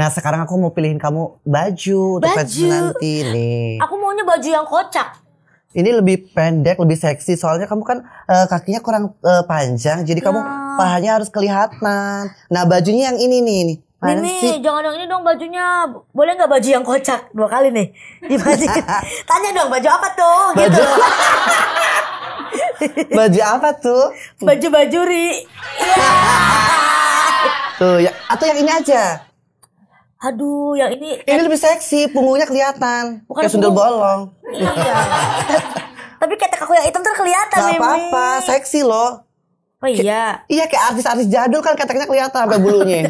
Nah sekarang aku mau pilihin kamu baju, baju. untuk baju. nanti nih. Aku maunya baju yang kocak. Ini lebih pendek, lebih seksi. Soalnya kamu kan uh, kakinya kurang uh, panjang, jadi nah. kamu ah. pahanya harus kelihatan. Nah bajunya yang ini nih. nih. ini sih? jangan dong ini dong bajunya. Boleh nggak baju yang kocak dua kali nih? Tanya dong baju apa tuh? Gitu. Baju. Gitu. baju apa tuh? Baju bajuri. Yeah. tuh ya atau yang ini aja. Aduh, yang ini ini iya, lebih seksi, punggungnya kelihatan. Bukan kayak sundel bolong. Iya. Tapi ketek aku yang hitam tuh kelihatan, Gak apa-apa, seksi loh. Oh iya. Ke, iya kayak artis-artis jadul kan keteknya kelihatan sampai bulunya.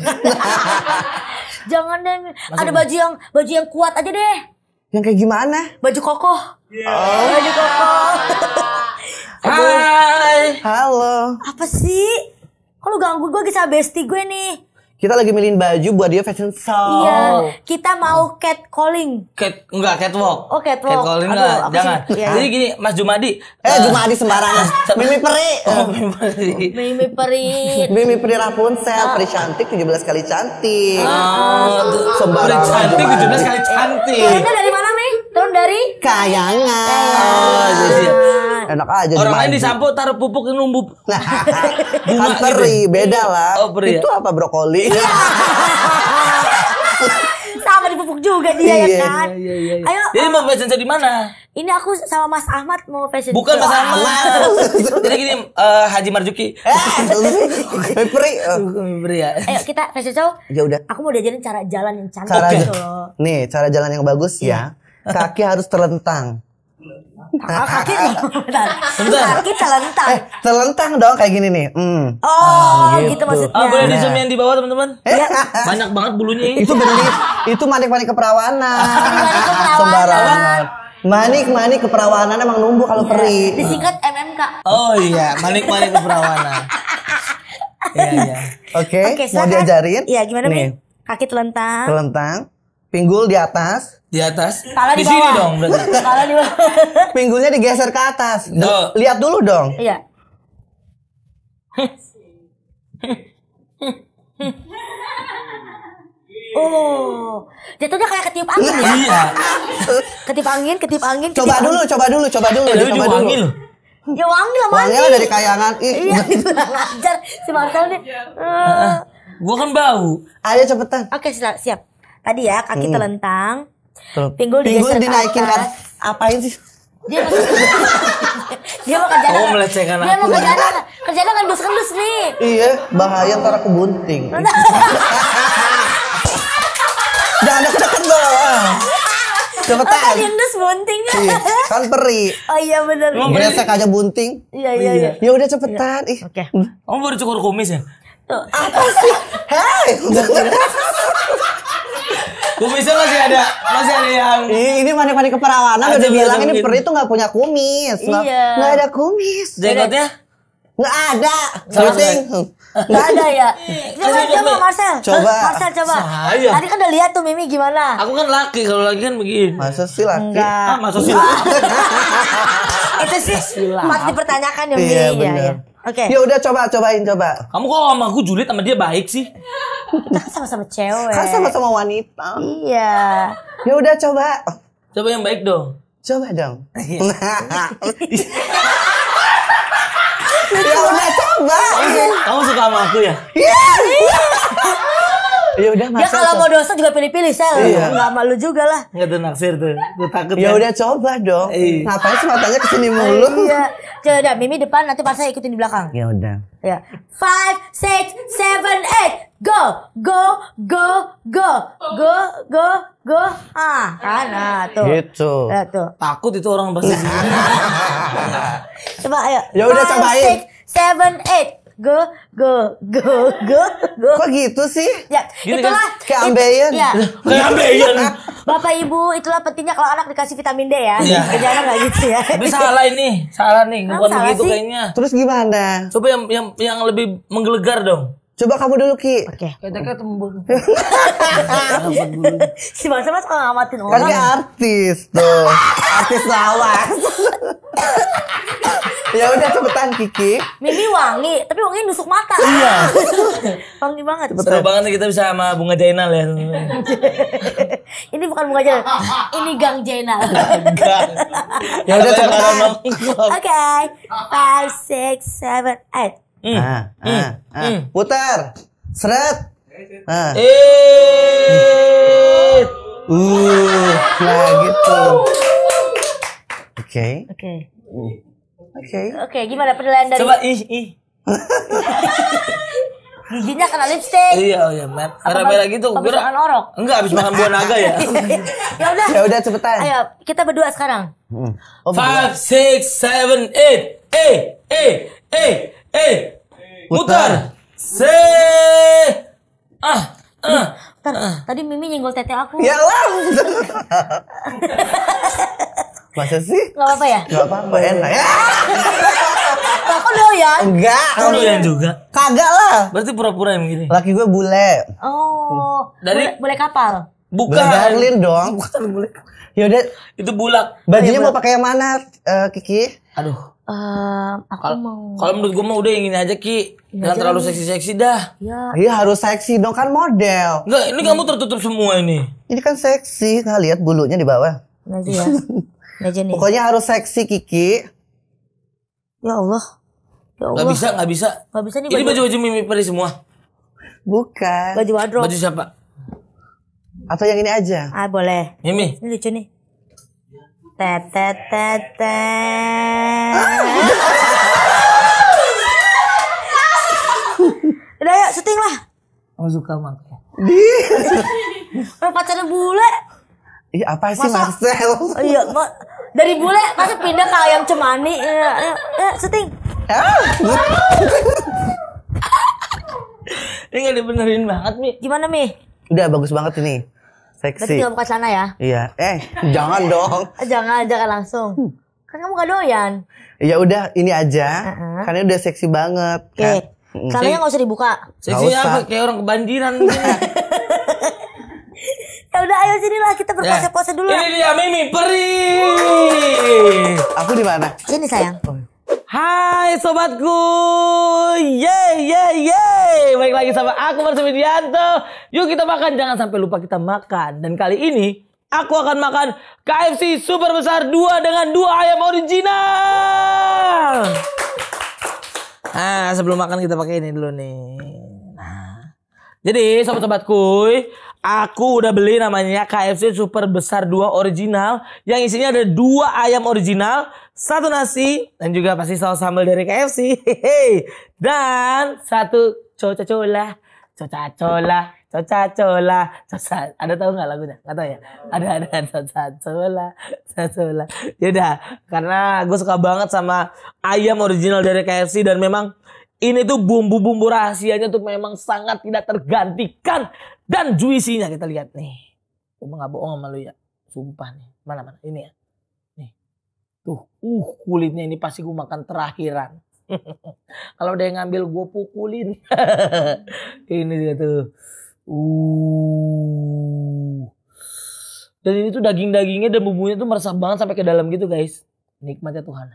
Jangan deh, Masuk ada baju yang baju yang kuat aja deh. Yang kayak gimana? Baju kokoh. Yeah. Oh. Baju kokoh. Hai. Halo. Apa sih? Kalau ganggu gue kisah besti gue nih. Kita lagi milihin baju buat dia fashion show. Iya, kita mau cat calling. Cat enggak catwalk. Oh, catwalk. Cat calling enggak, jangan. Ya. Jadi gini, Mas Jumadi. Eh, uh, Jumadi sembarangan. Mimi Peri. Oh, Mimi Peri. Mimi Peri. Mimi Peri Rapunzel, ah. Peri cantik 17 kali cantik. Ah, ah, oh, sembarangan. Peri cantik 17 kali eh, cantik. Kayaknya dari mana, Mi? Turun dari Kayangan. Oh, jadi. Iya, iya. Enak aja Orang lain disampuk taruh pupuk yang numbuk. Nah, kan bunga kan beda iya. lah. Oh, peri, ya. Itu ya? apa brokoli? Iya. sama dipupuk juga dia ya iya, kan. Iya, iya, iya. Ayo. Jadi mau fashion show di mana? Ini aku sama Mas Ahmad mau fashion Bukan show. Bukan Mas Ahmad. Jadi gini uh, Haji Marjuki. Peri. Eh, peri ya. Ayo kita fashion show. Ya udah. Aku mau diajarin cara jalan yang cantik cara, gitu Nih, cara jalan yang bagus ya. Kaki harus terlentang. Nah, kaki telentang. Kaki telentang. Eh, telentang dong kayak gini nih. Mm. Oh, oh gitu. gitu maksudnya. Oh, boleh nah. di zoom yang di bawah teman-teman. Eh, ya. banyak banget bulunya. Itu benar itu manik-manik keperawanan. manik keperawanan. Sembarangan. Manik manik keperawanan emang numbuh kalau yeah. peri. Disingkat MMK. Oh iya, manik manik keperawanan. Iya iya. Oke, okay, okay, mau diajarin? Iya, gimana nih? Kaki telentang. Telentang. Pinggul di atas. Di atas. Kala di, di sini dong di bawah. Pinggulnya digeser ke atas. Do. Lihat dulu dong. Iya. oh, jatuhnya kayak ketiup angin ya? Iya. ketiup angin, ketiup angin. Ketiup coba angin. dulu, coba dulu, coba dulu. Eh, coba dulu. Angin. Ya wangi lah wangi. Wangi dari kayangan. Ih. Iya, ngajar si Marcel nih. Uh. Gua kan bau. Ayo cepetan. Oke, siap. Tadi ya kaki hmm. telentang. Pinggul, pinggul dinaikin kan Apain sih? Dia mau dia mau kerja oh, melecehkan dia mau kerja kerja ya. dengan bus kendus nih iya bahaya ntar aku bunting jangan deket-deket dong Siapa tahu? Oh, Indus bunting. Kan peri. Oh iya benar. Beresek aja bunting. Iya iya iya. Ya udah cepetan. Iya. Ih. Oke. Kamu baru cukur kumis ya? Tuh. Apa sih? Hei. Kumisnya masih ada, masih ada yang. Ini, ini mana mana keperawanan Aduh, udah bilang ini peri itu nggak punya kumis. Iya. Nggak ada kumis. Jenggotnya? Nggak ada. Salah gitu. Gak ada ya. Coba coba Marcel. Coba. Marcel coba. Saya. Tadi kan udah lihat tuh Mimi gimana. Aku kan laki kalau lagi kan begini. Masa sih laki? Enggak. Ah, masa sih laki? Itu sih masih dipertanyakan ya Mimi. Iya, ya, ya. Oke. Okay. Ya udah coba cobain coba. Kamu kok sama aku julid sama dia baik sih? Kita kan nah, sama-sama cewek. Kan sama-sama wanita. Iya. Ya udah coba. Oh. Coba yang baik dong. Coba dong. Iya. ya udah coba. Kamu, suka sama aku ya? Iya. iya. Ya udah Dia ya, kalau mau dosa juga pilih-pilih sel. Iya. Enggak malu juga lah. Enggak tuh naksir tuh. Gue takut. Ya kan. udah coba dong. Iya. Ngapain sih matanya kesini iya. mulu? Iya. Coba Mimi depan nanti pas saya ikutin di belakang. Ya udah. Ya. Five, six, seven, eight. Go, go, go, go, go, go, go. Ah, kan, ah, tuh. Gitu. Ya, tuh. Takut itu orang bahasa. coba ayo. Ya udah cobain. Six, seven, ge ge ge ge ge kok gitu sih ya Gini itulah kan? kayak ambeien ya. kayak ambeien bapak ibu itulah pentingnya kalau anak dikasih vitamin D ya ya. jangan nggak gitu ya tapi salah ini salah nih bukan begitu kayaknya terus gimana coba yang yang yang lebih menggelegar dong Coba kamu dulu Ki. Oke. Okay. Kita tembus. si Bang Mas kalau ngamatin orang. Kan artis tuh. artis lawas. ya udah cepetan Kiki. Mimi wangi, tapi wangi nusuk mata. Iya. wangi banget. Cepetan. Seru banget kita bisa sama Bunga Jainal ya. ini bukan Bunga Jainal, ini Gang Jainal. Gang. ya udah cepetan. Oke, okay. five, six, seven, eight. Mm. Nah, mm. Ah, ah. Mm. putar. Seret. Ah. Eh. Uh, nah gitu. Oke. Oke. Oke. Okay. Oke, okay, gimana penilaian dari Coba ih ih. Giginya kena lipstick. Iya, oh iya, Matt. Merah-merah gitu. Habis makan orok. Enggak, habis makan buah naga ya. ya udah. Ya udah cepetan. Ayo, kita berdua sekarang. Hmm. Oh, Five, six, seven, eight. Eh, eh, eh eh putar se ah ah, ah tadi Mimi nyenggol tete aku. Ya lah. Masa sih? Gak apa-apa ya? Gak apa-apa, enak. Ya. Aku doyan. Enggak. Kamu doyan juga? Kagak lah. Berarti pura-pura yang gini. Laki gue bule. Oh. Dari bule, bule kapal. Bukan. Berlir dong. Bukan bule. Yaudah. Itu bulak. Bajunya oh, mau pakai yang mana, uh, Kiki? Aduh aku mau kalau menurut gue mau udah yang ini aja ki jangan terlalu seksi-seksi dah ya iya harus seksi dong kan model enggak ini hmm. kamu tertutup semua ini ini kan seksi nah lihat bulunya di bawah Najib ya Najib pokoknya harus seksi Kiki ya Allah ya Allah nggak bisa nggak bisa Gak bisa nih ini baju baju mimi peri semua bukan baju wardrobe baju siapa atau yang ini aja ah boleh mimi ini lucu nih Tetetetet. Udah yuk syuting lah. Oh suka mak. Di. pacarnya bule. Ih apa sih Masa, Marcel? Iya, ma dari bule pasti pindah ke ayam cemani. Ya, ya, ya syuting. Ah. Ini gak dibenerin banget, Mi. Gimana, Mi? Udah bagus banget ini. Seksi. Berarti gak buka celana ya? Iya. Eh, jangan dong. Eh, jangan, jangan langsung. Hmm. Kan kamu gak doyan. Ya udah, ini aja. Uh-huh. Karena udah seksi banget. Oke. Okay. Kan? Celananya gak usah dibuka. Seksi apa? Kayak orang kebanjiran. ya udah ayo sini lah kita berpose-pose eh. dulu. Ini dia Mimi Peri. Aku di mana? Ini sayang. Oh. Hai sobatku, yeay yeay yeay, baik lagi sama aku Marcel Widianto. Yuk kita makan, jangan sampai lupa kita makan. Dan kali ini aku akan makan KFC super besar 2 dengan dua ayam original. Nah sebelum makan kita pakai ini dulu nih. Nah, jadi sobat-sobatku, Aku udah beli namanya KFC Super Besar 2 Original yang isinya ada dua ayam original, satu nasi dan juga pasti saus sambal dari KFC. Hehehe. Dan satu coca cola, coca cola, coca cola, Ada tahu nggak lagunya? Nggak tahu ya. Ada ada coca cola, coca cola. Yaudah, karena gue suka banget sama ayam original dari KFC dan memang ini tuh bumbu-bumbu rahasianya tuh memang sangat tidak tergantikan dan juisinya kita lihat nih. Gue nggak bohong sama lu ya, sumpah nih. Mana mana ini ya. Tuh, uh kulitnya ini pasti gue makan terakhiran. Kalau ada yang ngambil gue pukulin. ini dia tuh. Uh. Dan ini tuh daging-dagingnya dan bumbunya tuh meresap banget sampai ke dalam gitu guys. Nikmatnya Tuhan.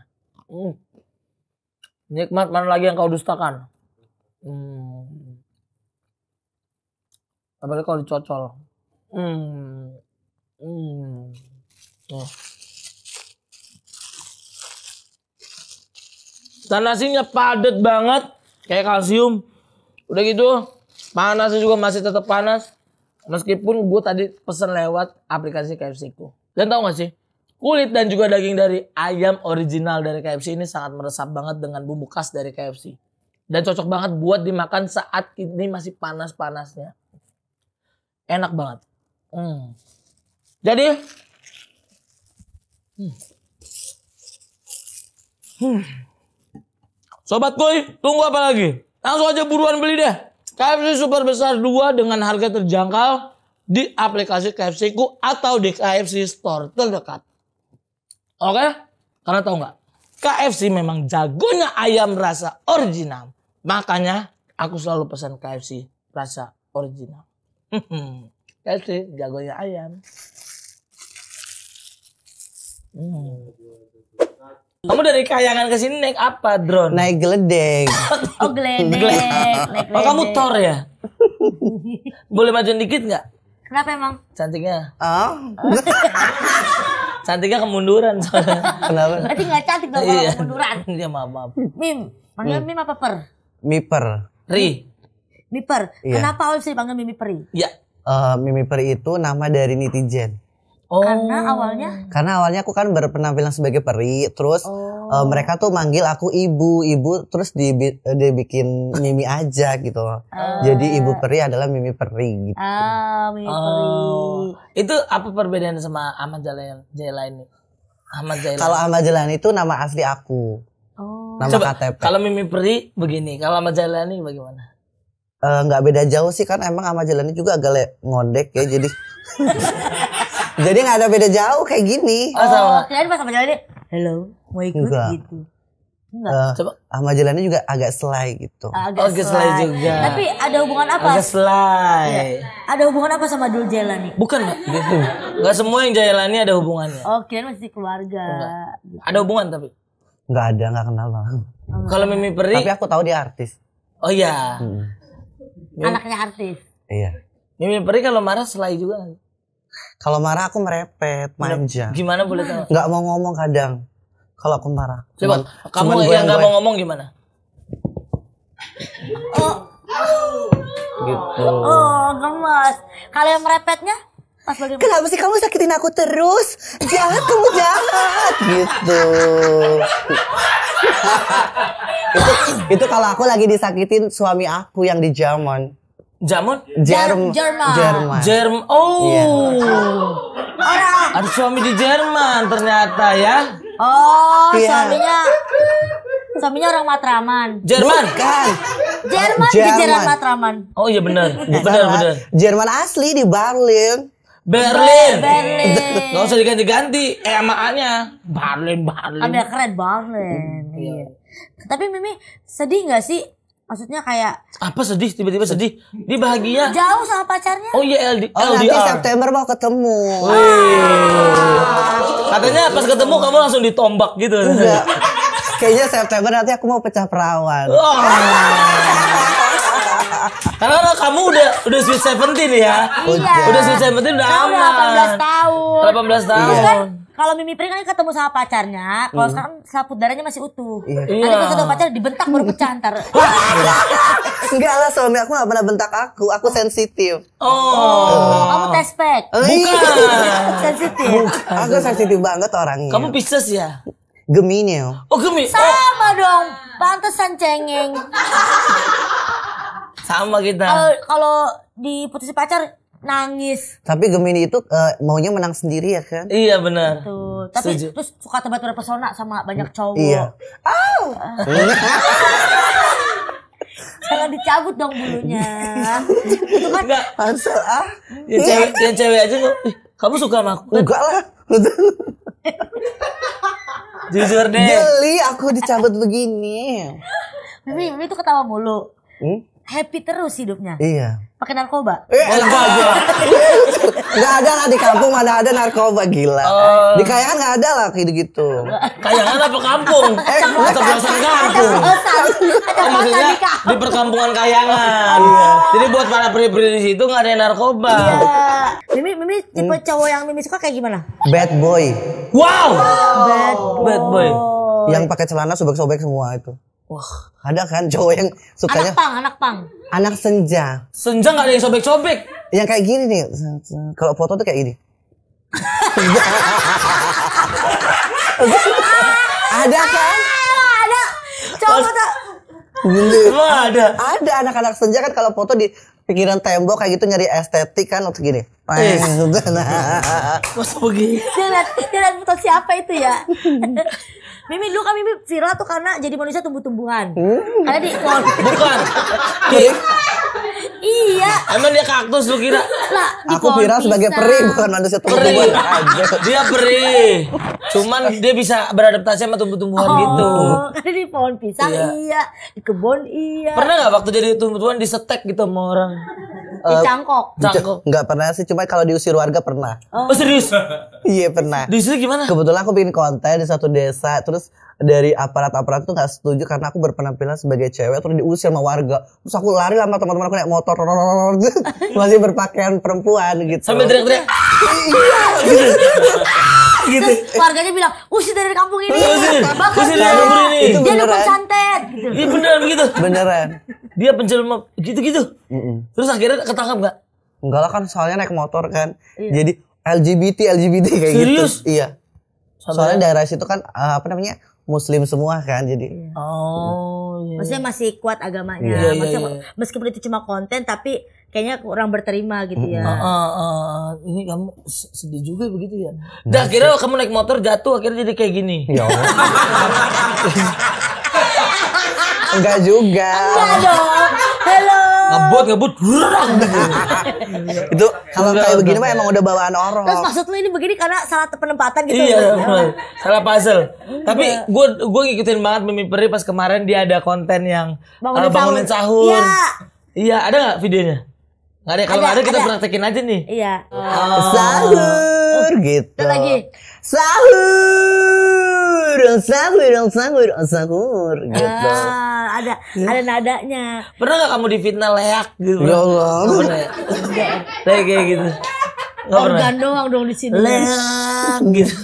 Hmm. Nikmat mana lagi yang kau dustakan? Hmm. Apalagi kalau dicocol. Hmm. Hmm. Oh. Dan nasinya padat banget kayak kalsium. Udah gitu panasnya juga masih tetap panas. Meskipun gue tadi pesen lewat aplikasi KFC ku. Dan tau gak sih? Kulit dan juga daging dari ayam original dari KFC ini sangat meresap banget dengan bumbu khas dari KFC. Dan cocok banget buat dimakan saat ini masih panas-panasnya. Enak banget. Hmm. Jadi. Hmm. Hmm. Sobat koi, tunggu apa lagi? Langsung aja buruan beli deh. KFC Super Besar 2 dengan harga terjangkau di aplikasi KFC ku atau di KFC Store terdekat. Oke? Karena tau nggak? KFC memang jagonya ayam rasa original. Makanya aku selalu pesan KFC rasa original. KFC jagonya ayam. Hmm. Kamu dari kayangan ke sini naik apa, Drone? Naik geledek. oh, geledek. geledek. Naik motor Oh, kamu tor ya? Boleh maju dikit nggak? Kenapa emang? Cantiknya. Oh. cantiknya kemunduran soalnya. Kenapa? Berarti nggak cantik dong kalau iya. kemunduran. Iya, maaf, maaf. Mim, panggil hmm. Mim apa per? Miper. Ri. Miper. Kenapa iya. Kenapa Olsi panggil Mimi Peri? Iya. Uh, Mimi Peri itu nama dari netizen. Oh. Karena awalnya? Karena awalnya aku kan berpenampilan sebagai peri, terus oh. uh, mereka tuh manggil aku ibu, ibu, terus dibi eh, dibikin mimi aja gitu. Uh. Jadi ibu peri adalah mimi peri gitu. Ah, mimi oh. Itu apa perbedaan sama Ahmad Jalan Jailani? Ahmad Jailani. Kalau Ahmad Jalan itu nama asli aku. Oh. Nama Coba, KTP. Kalau mimi peri begini, kalau Ahmad ini bagaimana? Eh, nggak uh, beda jauh sih kan emang sama jalannya juga agak ngondek ya jadi Jadi nggak ada beda jauh kayak gini. Oh, sama. Oh, kalian pas sama jalannya, hello, mau ikut juga. gitu. Enggak. Uh, Coba sama jalannya juga agak selai gitu. Agak oh, selai. selai juga. Tapi ada hubungan apa? Agak selai. Ya. Ada hubungan apa sama dulu jalan nih? Bukan iya. gitu. Enggak semua yang jalannya ada hubungannya. Oh, kalian masih keluarga. Enggak. Gitu. Ada hubungan tapi? Enggak ada, enggak kenal lah. Hmm. Kalau Mimi Peri Tapi aku tahu dia artis. Oh iya. Hmm. Anaknya artis. Iya. Mimi Peri kalau marah selai juga. Kalau marah aku merepet, manja. Gimana boleh tahu? Nggak mau ngomong kadang. Kalau aku marah. Coba, cuman, kamu cuman yang nggak mau ngomong gimana? Oh. Gitu. Oh, gemas. Kalau yang merepetnya? Pas bagaimana? Kenapa sih kamu sakitin aku terus? Jahat kamu jahat gitu. itu itu kalau aku lagi disakitin suami aku yang di Jerman. Jerm. Jerman. Jerman. Jerman. Oh. Yeah. Orang. Ada suami di Jerman ternyata ya. Oh, yeah. suaminya. Suaminya orang Matraman. Jerman. Bukan. Jerman, Jerman. Jerman Matraman. Oh iya benar. Benar benar. Jerman asli di Berlin. Berlin. Berlin. Gak usah diganti-ganti. Eh sama A-nya. Berlin, Berlin. Ambil keren Berlin. Iya. Tapi Mimi sedih gak sih maksudnya kayak apa sedih tiba-tiba sedih dia bahagia jauh sama pacarnya oh iya LD, oh, LDR nanti September mau ketemu ah. katanya pas ketemu kamu langsung ditombak gitu enggak kayaknya September nanti aku mau pecah perawan oh. Karena kamu udah udah sweet seventeen ya. Iya. Udah sweet seventeen udah aman. Delapan belas tahun. Delapan belas kan tahun. Iya. Kan kalau Mimi Pri kan ketemu sama pacarnya, kalau hmm. sekarang saput darahnya masih utuh. Iya. Nanti kalau iya. ketemu pacar dibentak baru pecah ntar. Enggak lah suami aku gak pernah bentak aku, aku sensitif. Oh. oh. Kamu iya. tespek. Bukan. sensitif. Aku sensitif banget orangnya. Kamu Pisces ya? Gemini. Oh, oh Gemini. Oh. Sama dong. Pantesan cengeng. Sama kita. Kalau di pacar nangis. Tapi Gemini itu uh, maunya menang sendiri ya kan? Iya benar. Tuh. Tapi Setuju. terus suka pada terpesona sama banyak iya. cowok. Iya. Oh. Jangan dicabut dong bulunya. itu kan enggak ah. Yang iya. cewek, yang cewek aja kok. Kamu suka sama aku? Enggak lah. Jujur deh. Geli aku dicabut begini. Mimi, Mimi tuh ketawa mulu. Hmm? happy terus hidupnya. Iya. Pakai narkoba? Eh, oh, enggak, enggak ada lah di kampung mana ada narkoba gila. Uh, di kayangan enggak ada lah kayak gitu. Kayangan apa kampung? Eh, atau belasan kampung. Ada Ada oh, maksudnya iya. di perkampungan kayangan. Iya. Jadi buat para pria-pria di situ enggak ada yang narkoba. Iya. Mimi, Mimi tipe hmm. cowok yang Mimi suka kayak gimana? Bad boy. Wow. Bad boy. Bad boy. Yang pakai celana sobek-sobek semua itu. Wah. Ada kan cowok yang sukanya anak pang, anak pang. Anak senja. Senja nggak ada yang sobek-sobek. Yang kayak gini nih. Kalau foto tuh kayak gini. ada kan? Ah, ada. Cowok tuh ada. Ada anak-anak senja kan kalau foto di pikiran tembok kayak gitu nyari estetik kan untuk gini. Eh, nah. Mas begini? Dia lihat, dia lihat foto siapa itu ya? Mimi dulu kan Mimi viral tuh karena jadi manusia tumbuh-tumbuhan. Hmm. Karena di pohon. Bukan. Iya. iya. Emang dia kaktus lu kira? Lah, aku viral sebagai peri bukan manusia tumbuh-tumbuhan Dia peri. Cuman dia bisa beradaptasi sama tumbuh-tumbuhan oh, gitu. Karena di pohon pisang iya. iya. Di kebun iya. Pernah nggak waktu jadi tumbuh-tumbuhan disetek gitu sama orang? Eh, dicangkok, Uh, Cangkok. Enggak pernah sih, cuma kalau diusir warga pernah. Oh, oh serius? Iya, pernah. Diusir gimana? Kebetulan aku bikin konten di satu desa, terus dari aparat-aparat tuh gak setuju karena aku berpenampilan sebagai cewek terus diusir sama warga terus aku lari sama teman-teman aku naik motor masih berpakaian perempuan gitu sambil teriak-teriak iya gitu. Terus warganya bilang, usir dari kampung ini. Usir, usir dari kampung ini. Itu dia dukun santet. Gitu. Iya beneran begitu. Beneran. Dia penjelma gitu-gitu. Terus akhirnya ketangkap nggak? Enggak lah kan soalnya naik motor kan. Iya. Jadi LGBT LGBT kayak Serius? gitu. Serius? Iya. Soalnya ya? daerah situ kan eh, apa namanya? Muslim semua kan jadi. Oh. Maksudnya masih kuat agamanya. Yeah, iya, Maksudnya yeah, yeah. meskipun itu cuma konten tapi kayaknya kurang berterima gitu ya. Uh, uh, uh, ini kamu sedih juga begitu ya. Nah, Dah akhirnya kamu naik motor jatuh akhirnya jadi kayak gini. Ya Enggak juga. Enggak dong ngebut ngebut itu kalau kayak begini mah emang udah bawaan orang terus maksud lu ini begini karena salah penempatan gitu iya salah puzzle tapi gue gue ngikutin banget Mimi Peri pas kemarin dia ada konten yang bangunin, uh, bangunin sahur, sahur. Iya. iya ada nggak videonya nggak ada kalau ada, ada kita ada. praktekin aja nih iya oh. sahur gitu lagi sahur oh, sahur oh, sahur oh, sahur ah, gitu ah, ada ya. ada nadanya pernah gak kamu difitnah leak gitu ya Allah Tapi ya? kayak gitu Gak organ pernah. Ya? doang dong di sini leak gitu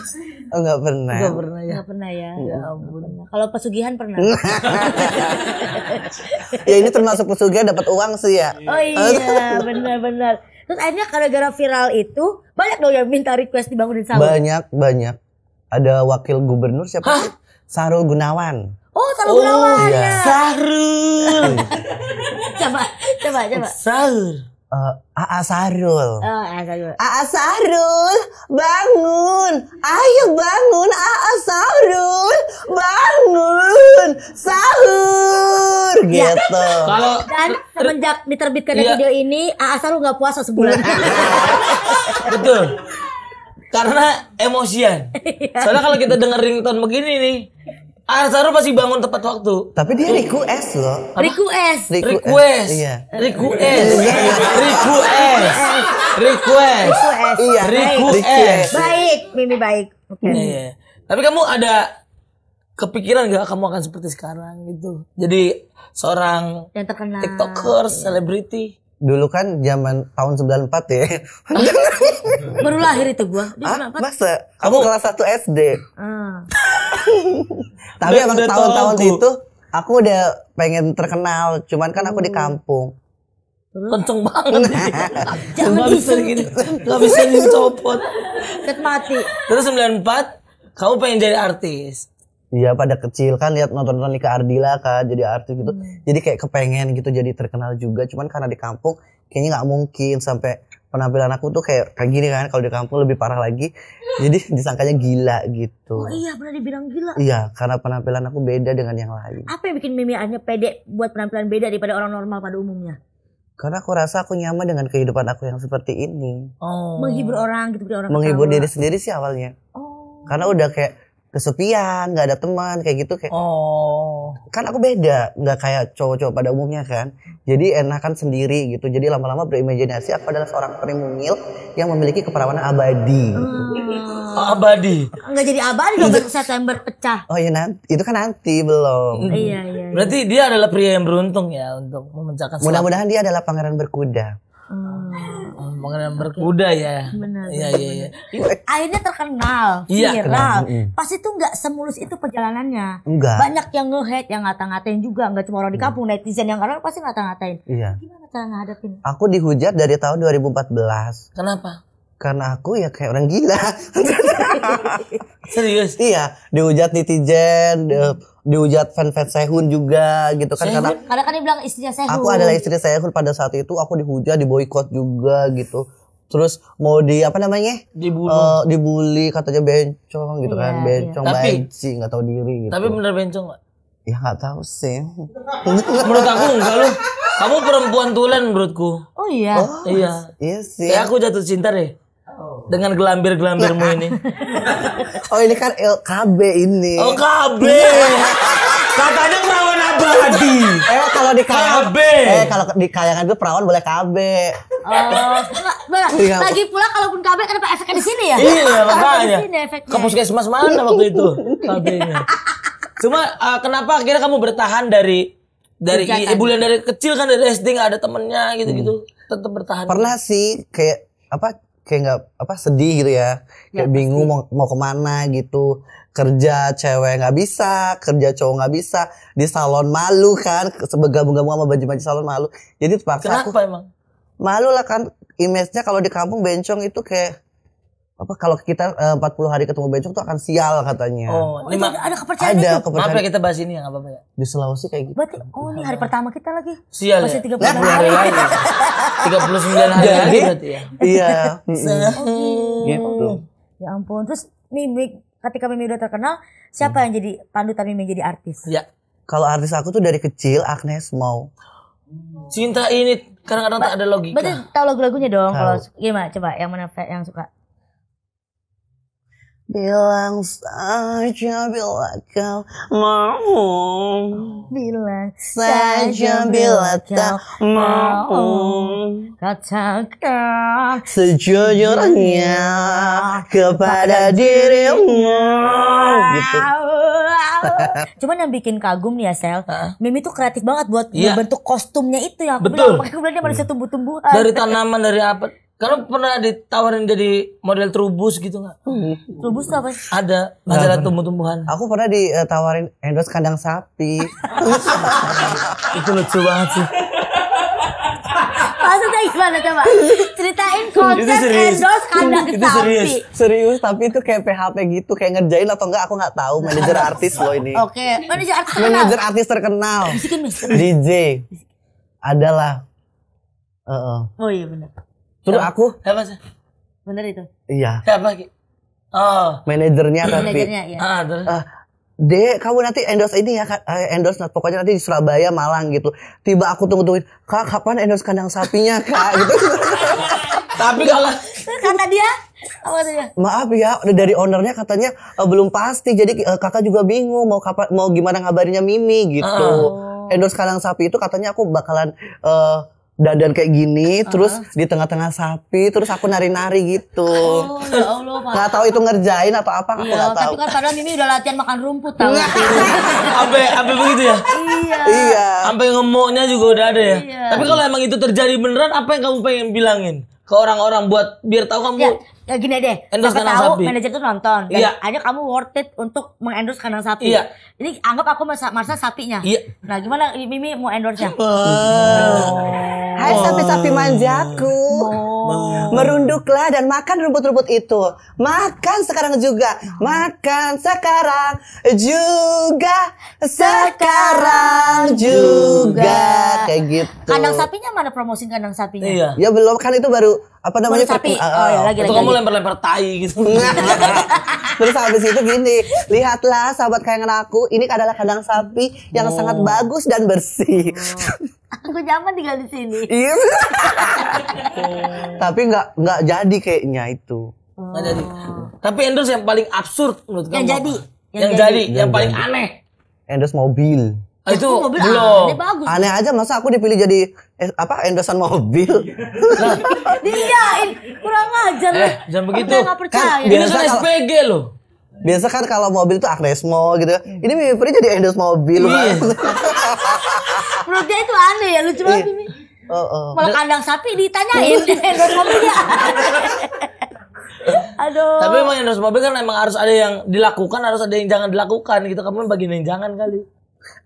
Oh enggak pernah. Enggak pernah ya. Enggak pernah ya. Ya ampun. Kalau pesugihan pernah. ya ini termasuk pesugihan dapat uang sih ya. Oh iya, benar-benar. Terus akhirnya gara-gara viral itu banyak dong yang minta request dibangunin sahur. Banyak, banyak. Ada wakil gubernur siapa Hah? Gunawan. Oh, Sarul oh, Gunawan. Iya. Ya. Sarul. coba, coba, coba. Sarul uh, AA Sarul. Oh, AA Sarul. bangun. Ayo bangun AA Sarul, bangun. Sahur ya. gitu. Kalau dan semenjak diterbitkan iya. video ini, AA Sarul nggak puasa sebulan. Betul. Karena emosian. Iya. Soalnya kalau kita dengerin ringtone begini nih, Arzaro pasti bangun tepat waktu. Tapi dia request loh. Request. Request. Iya. Request. Iya. Request. Request. Iya. Request. Baik, Mimi baik. Oke. Iya. iya. Tapi kamu ada kepikiran gak kamu akan seperti sekarang gitu? Jadi seorang yang terkenal. TikToker, selebriti dulu kan zaman tahun 94 ya. Baru lahir itu gua. Ah, masa? Aku Kamu... kelas 1 SD. Ah. Tapi emang tahun-tahun itu aku udah pengen terkenal, cuman kan aku di hmm. kampung. Kenceng banget. Jangan bisa gini Gak bisa dicopot. Ket mati. Terus 94 kamu pengen jadi artis. Iya pada kecil kan lihat nonton-nonton Nika Ardila kan jadi artis gitu. Hmm. Jadi kayak kepengen gitu jadi terkenal juga. Cuman karena di kampung kayaknya nggak mungkin sampai penampilan aku tuh kayak kayak gini kan kalau di kampung lebih parah lagi. Jadi disangkanya gila gitu. Oh iya pernah dibilang gila. Iya karena penampilan aku beda dengan yang lain. Apa yang bikin Mimi Anya pede buat penampilan beda daripada orang normal pada umumnya? Karena aku rasa aku nyaman dengan kehidupan aku yang seperti ini. Oh. Menghibur orang gitu, orang. Menghibur diri sendiri sih awalnya. Oh. Karena udah kayak kesepian, nggak ada teman kayak gitu kayak. Oh. Kan aku beda, nggak kayak cowok-cowok pada umumnya kan. Jadi enakan sendiri gitu. Jadi lama-lama berimajinasi aku adalah seorang pemungil yang memiliki keperawanan abadi. Hmm. Oh, abadi. Nggak jadi abadi dong iya. September pecah. Oh iya nanti, itu kan nanti belum. Hmm. Iya, iya, iya. Berarti dia adalah pria yang beruntung ya untuk memecahkan. Mudah-mudahan dia adalah pangeran berkuda. Hmm mengenai berkuda ya. Benar. Iya iya iya. Akhirnya iya, terkenal, iya, viral. pas Pasti tuh nggak semulus itu perjalanannya. Enggak. Banyak yang ngehead, yang ngata-ngatain juga, nggak cuma orang di mm. kampung, hmm. netizen yang orang pasti ngata-ngatain. Iya. Gimana cara ngadepin? Aku dihujat dari tahun 2014. Kenapa? karena aku ya kayak orang gila. Serius? Iya, dihujat netizen, di, hmm. dihujat fan-fan Sehun juga gitu kan karena karena kan dia bilang istrinya Sehun. Aku adalah istri Sehun pada saat itu aku dihujat, diboikot juga gitu. Terus mau di apa namanya? Dibully. Uh, eh, dibully katanya bencong gitu iya, kan, iya. bencong iya. benci nggak tahu diri gitu. Tapi bener bencong gak? Ya nggak tahu sih. Menurut aku enggak loh. Kamu perempuan tulen menurutku. Oh iya. iya. Oh, iya. Iya sih. Kayak aku jatuh cinta deh. Oh. Dengan gelambir-gelambirmu ini. oh ini kan LKB ini. LKB. Iya. Katanya perawan abadi. Eh kalau di kayangan. KB. Eh kalau di kayangan itu perawan boleh KB. Oh. Iya, Lagi pula kalaupun KB kenapa efeknya di sini ya? Iya makanya. Ke puskesmas mana waktu itu KB-nya. Cuma uh, kenapa akhirnya kamu bertahan dari dari bulan dari kecil kan dari SD gak ada temennya gitu-gitu. Hmm. Tetap bertahan. Pernah sih kayak apa kayak nggak apa sedih gitu ya kayak ya, bingung mau mau kemana gitu kerja cewek nggak bisa kerja cowok nggak bisa di salon malu kan sebegabung-gabung sama baju-baju salon malu jadi terpaksa Kenapa aku emang? malu lah kan image-nya kalau di kampung bencong itu kayak apa kalau kita eh, uh, 40 hari ketemu bencong tuh akan sial katanya. Oh, oh lima, ada kepercayaan ada itu. Kepercayaan. Apa ya, kita bahas ini ya, apa-apa ya. Di Sulawesi kayak gitu. Berarti oh ini hari pertama kita lagi. Sial ya? Masih ya. 30 hari. hari. 39 hari lagi berarti ya. Iya. gitu. Ya ampun. Terus Mimi ketika Mimi udah terkenal, siapa hmm. yang jadi tapi Mimi jadi artis? Ya. Kalau artis aku tuh dari kecil Agnes mau. Cinta ini kadang-kadang tak ada logika. Berarti tahu lagu-lagunya dong kalau gimana coba yang mana yang suka? Bilang saja bila kau mau Bilang saja bila kau mau Katakan sejujurnya kepada dirimu gitu. Cuman yang bikin kagum nih ya Sel huh? Mimi tuh kreatif banget buat yeah. Iya. bentuk kostumnya itu yang aku Betul. bilang Makanya aku bilang dia manusia iya. tumbuh-tumbuhan Dari tanaman dari apa karena pernah ditawarin jadi model trubus gitu nggak? Hmm. Trubus apa sih? Ada majalah tumbuh-tumbuhan. Aku pernah ditawarin eh, endorse kandang sapi. itu lucu banget sih. Maksudnya gimana coba? Ceritain konsep endorse kandang itu sapi. Serius. serius, tapi itu kayak PHP gitu, kayak ngerjain atau enggak aku nggak tahu. Manajer artis loh ini. Oke, Manager manajer artis terkenal. Manajer artis terkenal. DJ. Adalah. Uh -uh. Oh iya benar. Suruh aku. Siapa sih? Bener itu. Iya. Siapa? Oh. Manajernya tapi Manajernya iya. Ah, terus. Uh, Dek, kamu nanti endorse ini ya, eh, endorse nah, pokoknya nanti di Surabaya, Malang gitu. Tiba aku tunggu-tungguin, kak kapan endorse kandang sapinya kak gitu. Tapi kalau kata dia, apa dia? Maaf ya, dari ownernya katanya uh, belum pasti, jadi uh, kakak juga bingung mau kapan, mau gimana ngabarinnya Mimi gitu. Uh. Endorse kandang sapi itu katanya aku bakalan uh, dadan kayak gini uh -huh. terus di tengah-tengah sapi terus aku nari-nari gitu oh, ya Allah, nggak tahu itu ngerjain atau apa iya, aku nggak tahu tapi kan kadang ini udah latihan makan rumput tau. sampai sampai begitu ya iya iya sampai ngemoknya juga udah ada ya iya. tapi kalau emang itu terjadi beneran apa yang kamu pengen bilangin ke orang-orang buat biar tahu kamu ya, ya gini deh endorse siapa tahu sapi. manajer tuh nonton iya. Hanya kamu worth it untuk mengendorse kandang sapi iya. ini anggap aku masa masa sapinya iya. nah gimana Mimi mau endorse nya oh. Hai sapi-sapi manjaku oh. merunduklah dan makan rumput-rumput itu makan sekarang juga makan sekarang juga sekarang juga kayak gitu kandang sapinya mana promosi kandang sapinya iya. ya belum kan itu baru apa namanya sapi. Uh, oh, ya, lagi, kamu lempar-lempar tai gitu terus habis itu gini lihatlah sahabat kayak aku ini adalah kandang sapi yang oh. sangat bagus dan bersih oh. aku nyaman tinggal di sini iya oh. tapi nggak nggak jadi kayaknya itu nggak oh. jadi tapi Endorse yang paling absurd menurut yang kamu jadi. Yang, yang jadi yang, jadi yang paling aneh Endorse mobil itu kan mobil belum. Aneh, bagus. aneh aja masa aku dipilih jadi eh, apa endosan mobil. Nah, kurang ajar eh, jangan begitu. Kan, ini kan SPG loh. Biasa kan kalau mobil itu Agnesmo gitu. Ini Mimi jadi endos mobil. Iya. Menurut dia itu aneh ya lucu banget Mimi. Iya. Oh, oh. Malah kandang sapi ditanyain endos mobilnya. Aduh. Tapi emang endos mobil kan emang harus ada yang dilakukan, harus ada yang jangan dilakukan gitu. Kamu bagian yang jangan kali.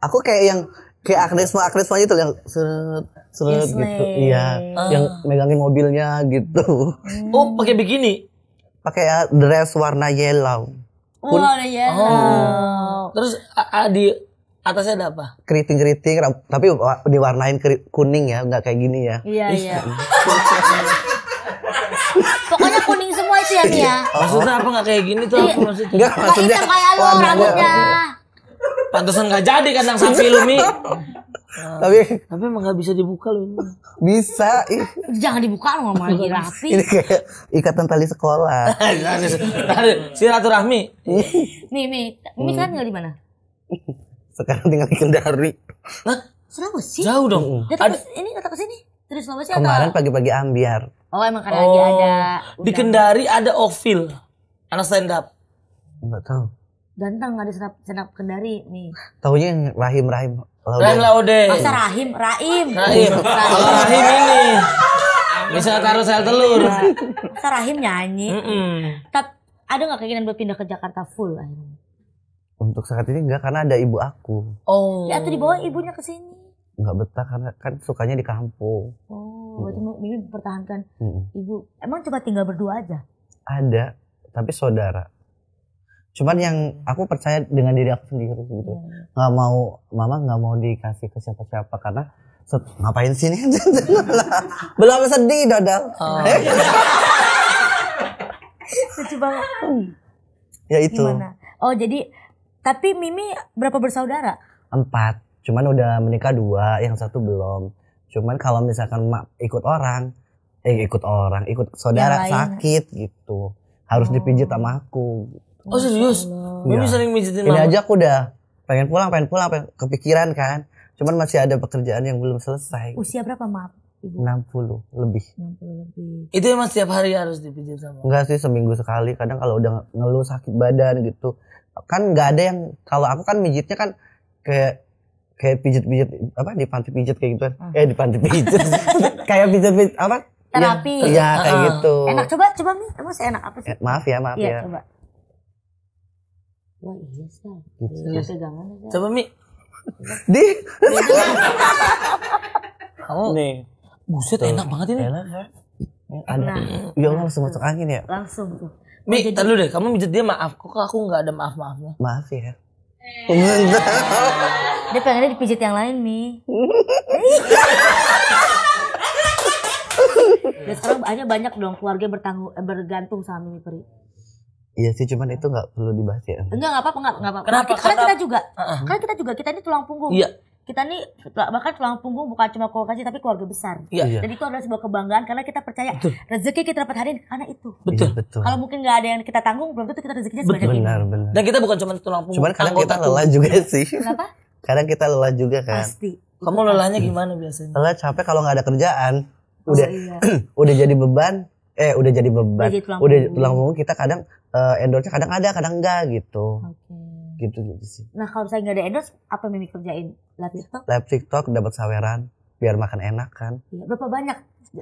Aku kayak yang kayak akrisma akrisma itu yang seret seret yes, iya, gitu. Iya, uh. yang ah. megangin mobilnya gitu. Oh, pakai begini? Pakai dress warna yellow. Oh, warna yellow. Oh. Terus di atasnya ada apa? Keriting-keriting, tapi diwarnain kuning ya, nggak kayak gini ya. Iya, iya. Pokoknya kuning semua itu ya Mia ya. Oh. Maksudnya apa nggak kayak gini tuh? Iya. maksudnya? Nggak maksudnya. kayak lo rambutnya. Pantesan gak jadi kandang sapi lu, Mi. Nah, tapi tapi emang gak bisa dibuka lu ini. Bisa. Jangan dibuka lu ngomong lagi rapi. Ini kayak ikatan tali sekolah. Silaturahmi. Mi, Mi. Mi sekarang tinggal di mana? Sekarang tinggal di Kendari. Hah? Sulawesi? Jauh dong. Datang ini datang ke sini. Terus Sulawesi Kemarin pagi-pagi ambiar. Oh, emang karena oh, lagi ada. Di Kendari ada Ovil. Anak stand up. Enggak tahu ganteng ada senap senap kendari nih tahunya yang rahim rahim laude rahim laude masa rahim rahim rahim kalau rahim ini bisa taruh sel telur masa rahim nyanyi tapi ada nggak keinginan buat pindah ke Jakarta full akhirnya untuk saat ini enggak karena ada ibu aku oh ya tuh dibawa ibunya ke sini nggak betah karena kan sukanya di kampung oh berarti mau ini pertahankan ibu emang cuma tinggal berdua aja ada tapi saudara cuman yang aku percaya dengan diri aku sendiri gitu hmm. mau mama nggak mau dikasih ke siapa-siapa karena so, ngapain sih nih belum sedih dodol oh. Eh? lucu banget ya itu Gimana? oh jadi tapi Mimi berapa bersaudara empat cuman udah menikah dua yang satu belum cuman kalau misalkan mak ikut orang eh ikut orang ikut saudara sakit gitu harus oh. dipijit sama aku Oh serius? Gue ya. sering mijitin Ini aja aku udah pengen pulang, pengen pulang, pengen kepikiran kan. Cuman masih ada pekerjaan yang belum selesai. Usia berapa maaf? Ibu? 60 lebih. 60 lebih. Itu emang setiap hari harus dipijit sama? Enggak sih seminggu sekali. Kadang kalau udah ngeluh sakit badan gitu. Kan nggak ada yang kalau aku kan mijitnya kan kayak kayak pijit-pijit apa di panti pijit kayak gitu kan. Eh di panti pijit. kayak pijit-pijit apa? Terapi. Iya ya, kayak uh gitu. Enak coba coba nih. Emang enak apa sih? Eh, maaf ya, maaf ya. ya. Coba. Wah iya Gitu. Pegangan Coba Mi. Di. Kamu nih. Buset Tuh. enak banget ini. Enak ya. Ada. Ya Allah langsung masuk angin ya. Langsung tuh. Mi, jadi... dulu deh, kamu mijit dia maaf. Kok aku nggak ada maaf-maafnya? Maaf ya. Eh. dia pengennya dipijit yang lain, Mi. Dan ya, sekarang hanya banyak dong keluarga bertanggung eh, bergantung sama Mi Peri. Iya sih, cuman itu nggak perlu dibahas ya. Enggak, nggak apa-apa, nggak apa-apa. Kenapa? Kita, karena kita juga, uh-uh. karena kita juga kita ini tulang punggung. Iya. Kita ini bahkan tulang punggung bukan cuma keluarga kecil tapi keluarga besar. Iya. iya. Dan itu adalah sebuah kebanggaan karena kita percaya betul. rezeki kita dapat hari ini karena itu. Iya, betul. Iya, betul. Kalau mungkin nggak ada yang kita tanggung, belum tentu kita rezekinya sebanyak benar, ini. Benar, benar. Dan kita bukan cuma tulang punggung. Cuman kadang kita lelah itu. juga sih. Kenapa? kadang kita lelah juga kan. Pasti. Kamu lelahnya iya. gimana biasanya? Lelah capek kalau nggak ada kerjaan. Oh, udah, oh, iya. udah jadi beban, eh udah jadi beban udah, tulang udah tulang punggung kita kadang uh, eh, endorse kadang ada kadang enggak gitu okay. gitu gitu sih nah kalau misalnya nggak ada endorse apa mimi kerjain live tiktok live tiktok dapat saweran biar makan enak kan ya, berapa banyak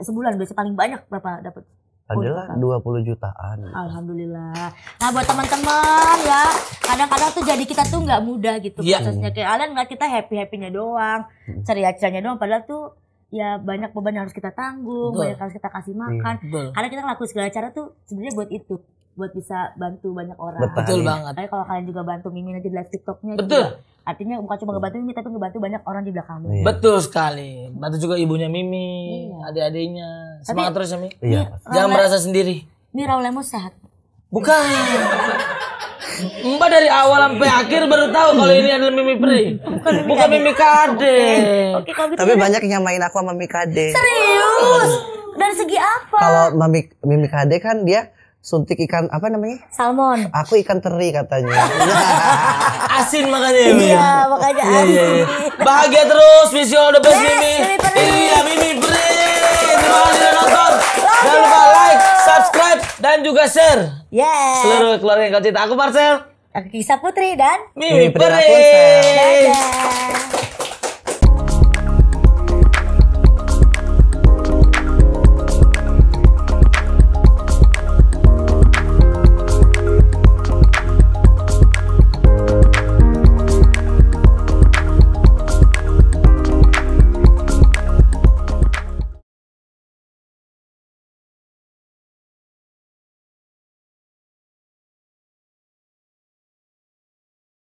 sebulan biasa paling banyak berapa dapat adalah puluh jutaan. Alhamdulillah. Nah buat teman-teman ya, kadang-kadang tuh jadi kita tuh nggak mudah gitu yeah. Iya. Kayak kalian nggak kita happy happynya doang, hmm. ceria cerianya doang. Padahal tuh ya banyak beban yang harus kita tanggung, Betul. banyak harus kita kasih hmm, makan. Betul. Karena kita ngelakuin segala cara tuh sebenarnya buat itu, buat bisa bantu banyak orang. Betul, Betul banget. Tapi kalau kalian juga bantu Mimi nanti di live TikToknya Betul. artinya bukan cuma ngebantu Mimin tapi ngebantu banyak orang di belakang Mimi. Iya. Betul sekali. Bantu juga ibunya Mimi, iya. adik-adiknya. Semangat tapi, terus ya Mimi. Iya. Jangan Raul merasa sendiri. Ini Raul Lemos sehat. Bukan. Mbak dari awal sampai akhir baru tahu kalau ini adalah Mimi Pri. Bukan Mimi, Bukan Mimi Kade. Oke, gitu Tapi banyak yang main aku sama Mimi Kade. Serius? Dari segi apa? Kalau Mimi Mimi Kade kan dia suntik ikan apa namanya? Salmon. Aku ikan teri katanya. asin makanya ya. Iya, makanya iya, iya, asin. Iya, iya. Bahagia terus, Vision the best Mimi. Iya, Mimi Pri. Terima kasih sudah nonton. Jangan lupa like, subscribe, dan juga share. Yeah. Seluruh keluarga yang kau cinta. Aku Marcel. Aku Kisah Putri dan Mimi Peri. Dadah.